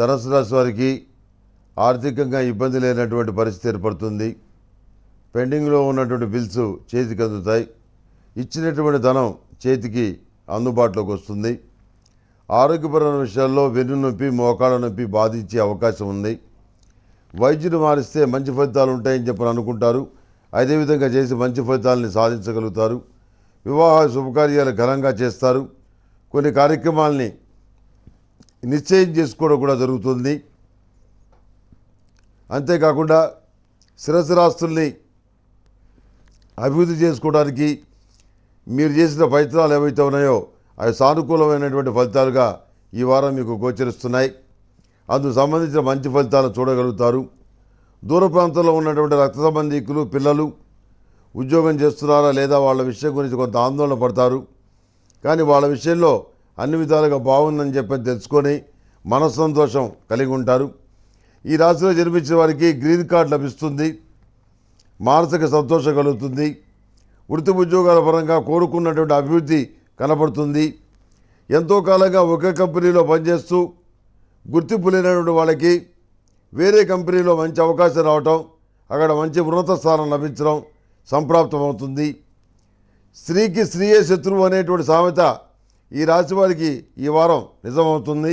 ధనసు రాశి వారికి ఆర్థికంగా ఇబ్బంది లేనటువంటి పరిస్థితి ఏర్పడుతుంది పెండింగ్లో ఉన్నటువంటి బిల్స్ చేతికి అందుతాయి ఇచ్చినటువంటి ధనం చేతికి అందుబాటులోకి వస్తుంది ఆరోగ్యపరమైన విషయాల్లో వెన్ను నొప్పి మోకాళ్ళ నొప్పి బాధించే అవకాశం ఉంది వైద్యుని మారిస్తే మంచి ఫలితాలు ఉంటాయని చెప్పని అనుకుంటారు అదేవిధంగా చేసి మంచి ఫలితాలని సాధించగలుగుతారు వివాహ శుభకార్యాలు ఘనంగా చేస్తారు కొన్ని కార్యక్రమాల్ని నిశ్చయం చేసుకోవడం కూడా జరుగుతుంది అంతేకాకుండా స్థిరస్థిరాస్తుల్ని అభివృద్ధి చేసుకోవడానికి మీరు చేసిన ప్రయత్నాలు ఏవైతే ఉన్నాయో అవి సానుకూలమైనటువంటి ఫలితాలుగా ఈ వారం మీకు గోచరిస్తున్నాయి అందుకు సంబంధించిన మంచి ఫలితాలు చూడగలుగుతారు దూర ప్రాంతంలో ఉన్నటువంటి రక్త సంబంధికులు పిల్లలు ఉద్యోగం చేస్తున్నారా లేదా వాళ్ళ విషయం గురించి కొంత ఆందోళన పడతారు కానీ వాళ్ళ విషయంలో అన్ని విధాలుగా బాగుందని చెప్పి మన సంతోషం కలిగి ఉంటారు ఈ రాశిలో జన్మించిన వారికి గ్రీన్ కార్డు లభిస్తుంది మానసిక సంతోషం కలుగుతుంది వృత్తి ఉద్యోగాల పరంగా కోరుకున్నటువంటి అభివృద్ధి కనపడుతుంది ఎంతో కాలంగా ఒకే కంపెనీలో పనిచేస్తూ గుర్తింపు లేనటువంటి వాళ్ళకి వేరే కంపెనీలో మంచి అవకాశం రావటం అక్కడ మంచి ఉన్నత స్థానం లభించడం సంప్రాప్తమవుతుంది స్త్రీకి స్త్రీయే శత్రువు అనేటువంటి సామెత ఈ రాశివారికి వారికి ఈ వారం నిజమవుతుంది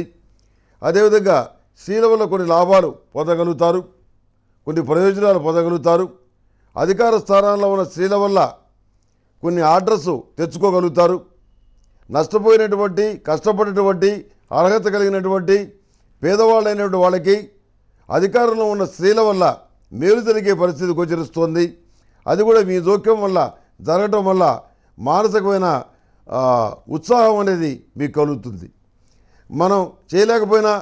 అదేవిధంగా స్త్రీల వల్ల కొన్ని లాభాలు పొందగలుగుతారు కొన్ని ప్రయోజనాలు పొందగలుగుతారు అధికార స్థానాల్లో ఉన్న స్త్రీల వల్ల కొన్ని ఆర్డర్స్ తెచ్చుకోగలుగుతారు నష్టపోయినటువంటి కష్టపడినటువంటి అర్హత కలిగినటువంటి పేదవాళ్ళైనటువంటి వాళ్ళకి అధికారంలో ఉన్న స్త్రీల వల్ల మేలు జరిగే పరిస్థితి గోచరిస్తోంది అది కూడా మీ జోక్యం వల్ల జరగటం వల్ల మానసికమైన ఉత్సాహం అనేది మీకు కలుగుతుంది మనం చేయలేకపోయినా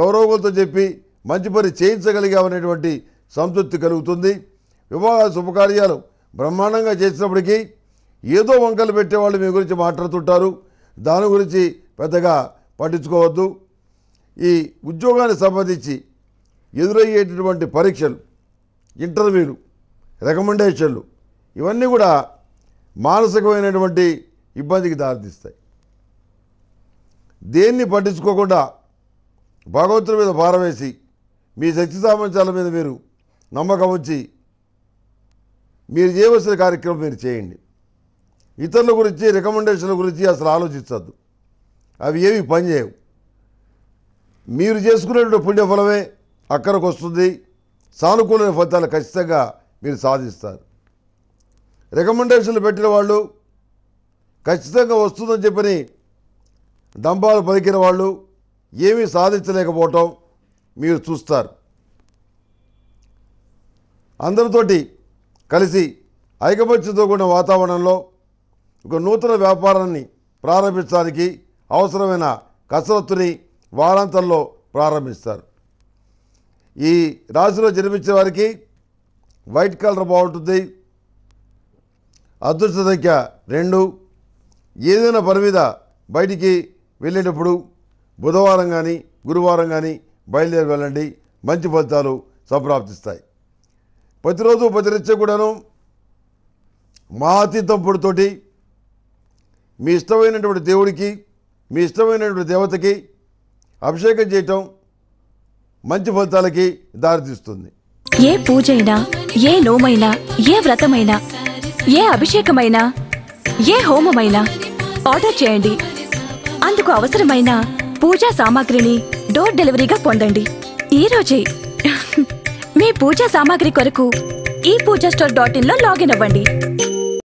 ఎవరో ఒకరితో చెప్పి మంచి పని చేయించగలిగామనేటువంటి సంతృప్తి కలుగుతుంది వివాహ శుభకార్యాలు బ్రహ్మాండంగా చేసినప్పటికీ ఏదో వంకలు పెట్టేవాళ్ళు మీ గురించి మాట్లాడుతుంటారు దాని గురించి పెద్దగా పట్టించుకోవద్దు ఈ ఉద్యోగానికి సంబంధించి ఎదురయ్యేటటువంటి పరీక్షలు ఇంటర్వ్యూలు రికమెండేషన్లు ఇవన్నీ కూడా మానసికమైనటువంటి ఇబ్బందికి దారితీస్తాయి దేన్ని పట్టించుకోకుండా భగవంతుడి మీద భారవేసి మీ శక్తి సామర్థ్యాల మీద మీరు నమ్మకం వచ్చి మీరు చేయవలసిన కార్యక్రమం మీరు చేయండి ఇతరుల గురించి రికమెండేషన్ల గురించి అసలు ఆలోచించద్దు అవి ఏవి పనిచేయవు మీరు చేసుకునేటువంటి పుణ్యఫలమే అక్కడికి వస్తుంది సానుకూలమైన ఫలితాలు ఖచ్చితంగా మీరు సాధిస్తారు రికమెండేషన్లు పెట్టిన వాళ్ళు ఖచ్చితంగా వస్తుందని చెప్పని దంబాలు పలికిన వాళ్ళు ఏమీ సాధించలేకపోవటం మీరు చూస్తారు అందరితోటి కలిసి ఐకమత్యంతో కూడిన వాతావరణంలో ఒక నూతన వ్యాపారాన్ని ప్రారంభించడానికి అవసరమైన కసరత్తుని వారాంతంలో ప్రారంభిస్తారు ఈ రాశిలో జన్మించే వారికి వైట్ కలర్ బాగుంటుంది అదృష్ట సంఖ్య రెండు ఏదైనా పని మీద బయటికి వెళ్ళేటప్పుడు బుధవారం కానీ గురువారం కానీ బయలుదేరి వెళ్ళండి మంచి ఫలితాలు సంప్రాప్తిస్తాయి ప్రతిరోజు ప్రతిరిచ్చే కూడాను మహాతీతం పొడితోటి మీ ఇష్టమైనటువంటి దేవుడికి మీ ఇష్టమైనటువంటి దేవతకి అభిషేకం చేయటం మంచి ఫలితాలకి దారితీస్తుంది ఏ పూజైనా ఏ నోమైనా ఏ వ్రతమైనా ఏ అభిషేకమైనా ఏ హోమమైనా ఆర్డర్ చేయండి అందుకు అవసరమైన పూజా సామాగ్రిని డోర్ డెలివరీగా పొందండి ఈరోజే మీ పూజా సామాగ్రి కొరకు ఈ పూజా స్టోర్ డాట్ ఇన్లో లాగిన్ అవ్వండి